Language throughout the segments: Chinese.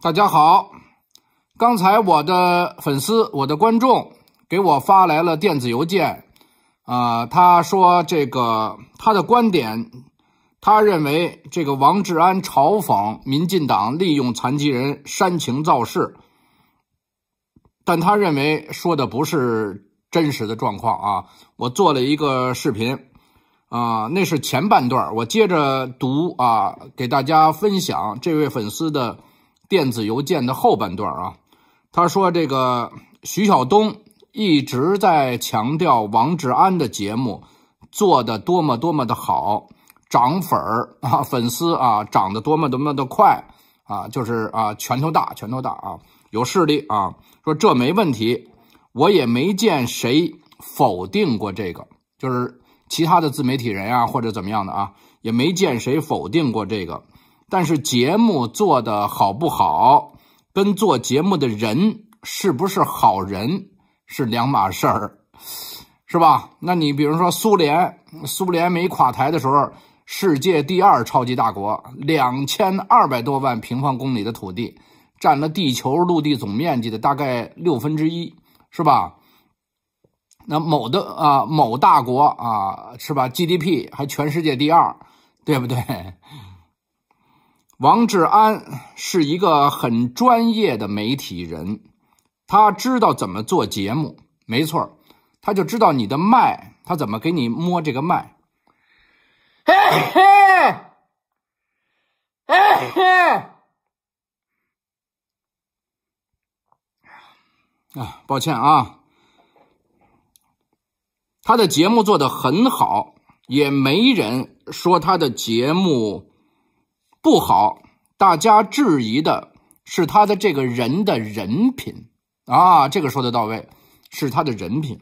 大家好，刚才我的粉丝、我的观众给我发来了电子邮件，啊，他说这个他的观点，他认为这个王志安嘲讽民进党利用残疾人煽情造势，但他认为说的不是真实的状况啊。我做了一个视频，啊，那是前半段，我接着读啊，给大家分享这位粉丝的。电子邮件的后半段啊，他说：“这个徐晓东一直在强调王志安的节目做的多么多么的好，涨粉儿 啊，粉丝啊涨得多么多么的快啊，就是啊拳头大，拳头大啊，有势力啊，说这没问题，我也没见谁否定过这个，就是其他的自媒体人啊或者怎么样的啊，也没见谁否定过这个。”但是节目做的好不好，跟做节目的人是不是好人是两码事儿，是吧？那你比如说苏联，苏联没垮台的时候，世界第二超级大国，两千二百多万平方公里的土地，占了地球陆地总面积的大概六分之一，是吧？那某的啊，某大国啊，是吧？GDP 还全世界第二，对不对？王志安是一个很专业的媒体人，他知道怎么做节目，没错他就知道你的脉，他怎么给你摸这个脉。哎嘿，哎嘿，啊，抱歉啊，他的节目做的很好，也没人说他的节目。不好，大家质疑的是他的这个人的人品啊，这个说的到位，是他的人品。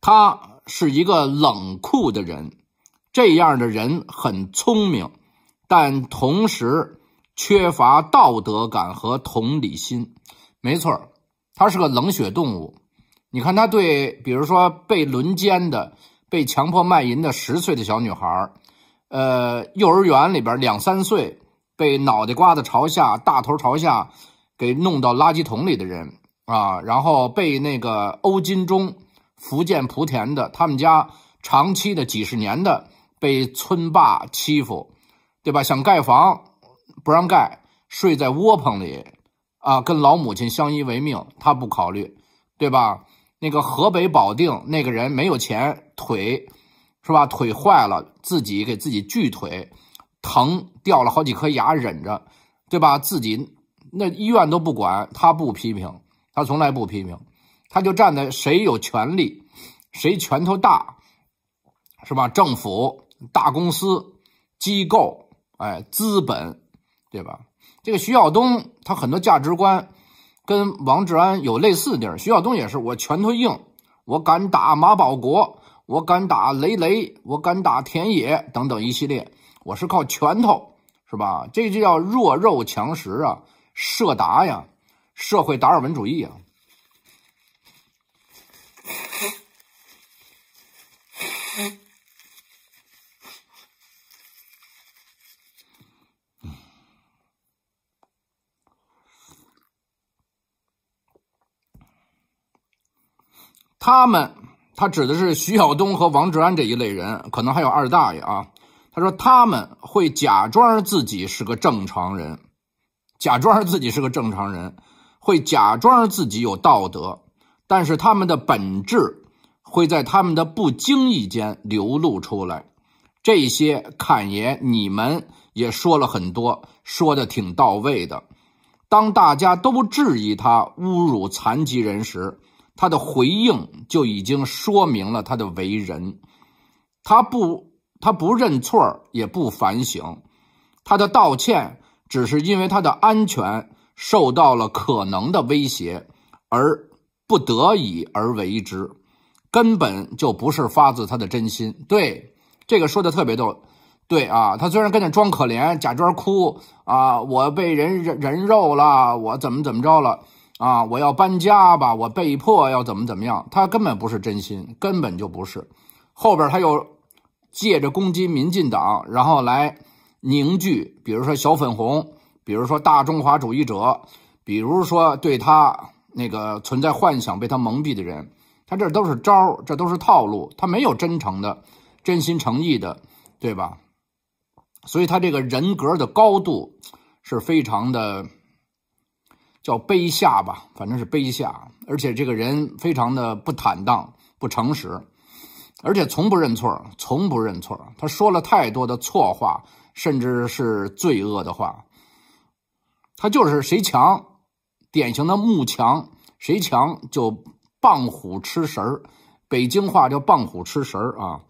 他是一个冷酷的人，这样的人很聪明，但同时缺乏道德感和同理心。没错，他是个冷血动物。你看他对，比如说被轮奸的、被强迫卖淫的十岁的小女孩。呃，幼儿园里边两三岁被脑袋瓜子朝下、大头朝下给弄到垃圾桶里的人啊，然后被那个欧金忠，福建莆田的，他们家长期的几十年的被村霸欺负，对吧？想盖房不让盖，睡在窝棚里啊，跟老母亲相依为命，他不考虑，对吧？那个河北保定那个人没有钱腿。是吧？腿坏了，自己给自己锯腿，疼掉了好几颗牙，忍着，对吧？自己那医院都不管，他不批评，他从来不批评，他就站在谁有权利，谁拳头大，是吧？政府、大公司、机构，哎，资本，对吧？这个徐晓东，他很多价值观跟王志安有类似的地儿。徐晓东也是，我拳头硬，我敢打马保国。我敢打雷雷，我敢打田野等等一系列，我是靠拳头，是吧？这就叫弱肉强食啊，社达呀，社会达尔文主义啊，他们。他指的是徐晓东和王志安这一类人，可能还有二大爷啊。他说他们会假装自己是个正常人，假装自己是个正常人，会假装自己有道德，但是他们的本质会在他们的不经意间流露出来。这些侃爷，你们也说了很多，说的挺到位的。当大家都质疑他侮辱残疾人时，他的回应就已经说明了他的为人，他不，他不认错也不反省，他的道歉只是因为他的安全受到了可能的威胁而不得已而为之，根本就不是发自他的真心。对，这个说的特别逗。对啊，他虽然跟那装可怜，假装哭啊，我被人人肉了，我怎么怎么着了。啊，我要搬家吧，我被迫要怎么怎么样？他根本不是真心，根本就不是。后边他又借着攻击民进党，然后来凝聚，比如说小粉红，比如说大中华主义者，比如说对他那个存在幻想、被他蒙蔽的人，他这都是招这都是套路，他没有真诚的、真心诚意的，对吧？所以他这个人格的高度是非常的。叫卑下吧，反正是卑下，而且这个人非常的不坦荡、不诚实，而且从不认错，从不认错。他说了太多的错话，甚至是罪恶的话。他就是谁强，典型的木强，谁强就棒虎吃食儿，北京话叫棒虎吃食儿啊，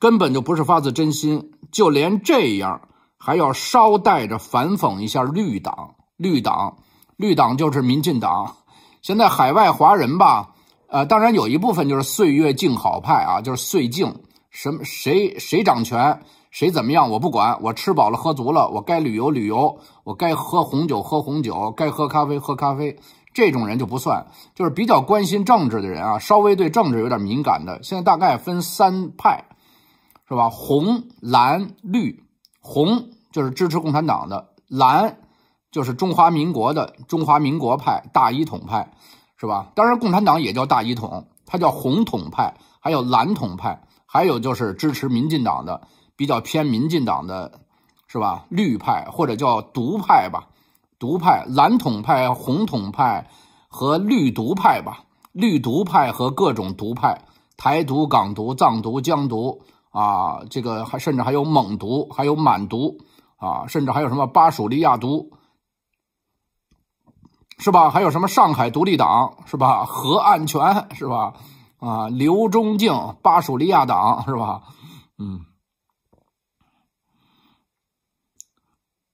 根本就不是发自真心，就连这样。还要捎带着反讽一下绿党，绿党，绿党就是民进党。现在海外华人吧，呃，当然有一部分就是岁月静好派啊，就是岁静，什么谁谁掌权谁怎么样，我不管，我吃饱了喝足了，我该旅游旅游，我该喝红酒喝红酒，该喝咖啡喝咖啡。这种人就不算，就是比较关心政治的人啊，稍微对政治有点敏感的。现在大概分三派，是吧？红、蓝、绿。红就是支持共产党的，蓝就是中华民国的中华民国派大一统派，是吧？当然，共产党也叫大一统，它叫红统派，还有蓝统派，还有就是支持民进党的，比较偏民进党的，是吧？绿派或者叫独派吧，独派蓝统派、红统派和绿独派吧，绿独派和各种独派，台独、港独、藏独、疆独。啊，这个还甚至还有蒙毒，还有满毒啊，甚至还有什么巴蜀利亚毒，是吧？还有什么上海独立党，是吧？何岸全，是吧？啊，刘忠敬巴蜀利亚党是吧？嗯，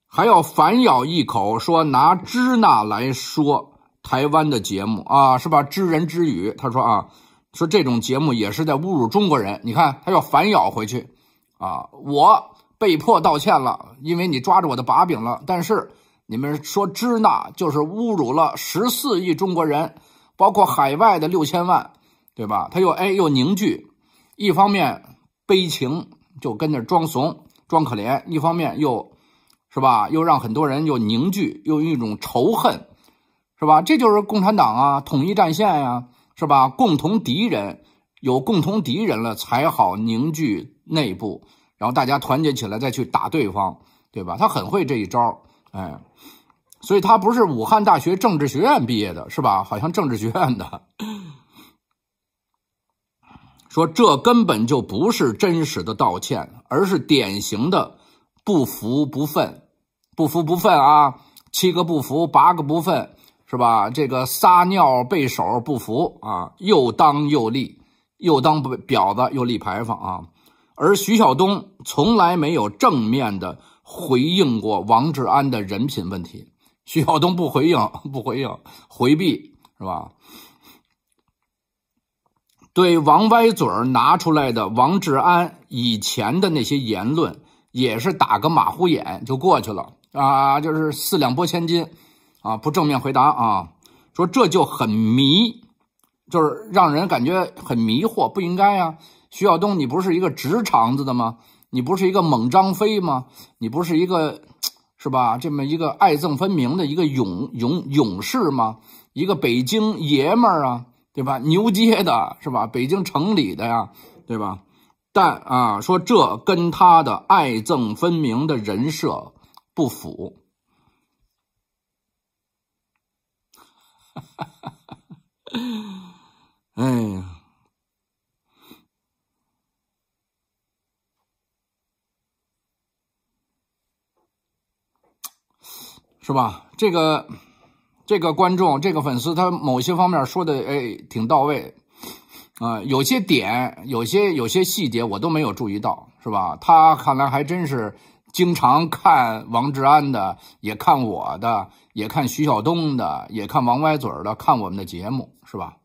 还要反咬一口，说拿支那来说台湾的节目啊，是吧？知人知语，他说啊。说这种节目也是在侮辱中国人，你看他要反咬回去，啊，我被迫道歉了，因为你抓着我的把柄了。但是你们说支那就是侮辱了十四亿中国人，包括海外的六千万，对吧？他又哎又凝聚，一方面悲情就跟那装怂装可怜，一方面又，是吧？又让很多人又凝聚，又一种仇恨，是吧？这就是共产党啊，统一战线呀。是吧？共同敌人，有共同敌人了才好凝聚内部，然后大家团结起来再去打对方，对吧？他很会这一招，哎，所以他不是武汉大学政治学院毕业的，是吧？好像政治学院的，说这根本就不是真实的道歉，而是典型的不服不忿，不服不忿啊！七个不服，八个不忿。是吧？这个撒尿背手不服啊，又当又立，又当婊子又立牌坊啊。而徐晓东从来没有正面的回应过王志安的人品问题。徐晓东不回应，不回应，回避是吧？对王歪嘴拿出来的王志安以前的那些言论，也是打个马虎眼就过去了啊，就是四两拨千斤。啊，不正面回答啊，说这就很迷，就是让人感觉很迷惑，不应该呀。徐晓东，你不是一个直肠子的吗？你不是一个猛张飞吗？你不是一个，是吧？这么一个爱憎分明的一个勇勇勇士吗？一个北京爷们儿啊，对吧？牛街的是吧？北京城里的呀，对吧？但啊，说这跟他的爱憎分明的人设不符。哈，哈哈哈哈哈哎呀，是吧？这个，这个观众，这个粉丝，他某些方面说的，哎，挺到位，啊，有些点，有些有些细节，我都没有注意到，是吧？他看来还真是。经常看王志安的，也看我的，也看徐晓东的，也看王歪嘴儿的，看我们的节目是吧？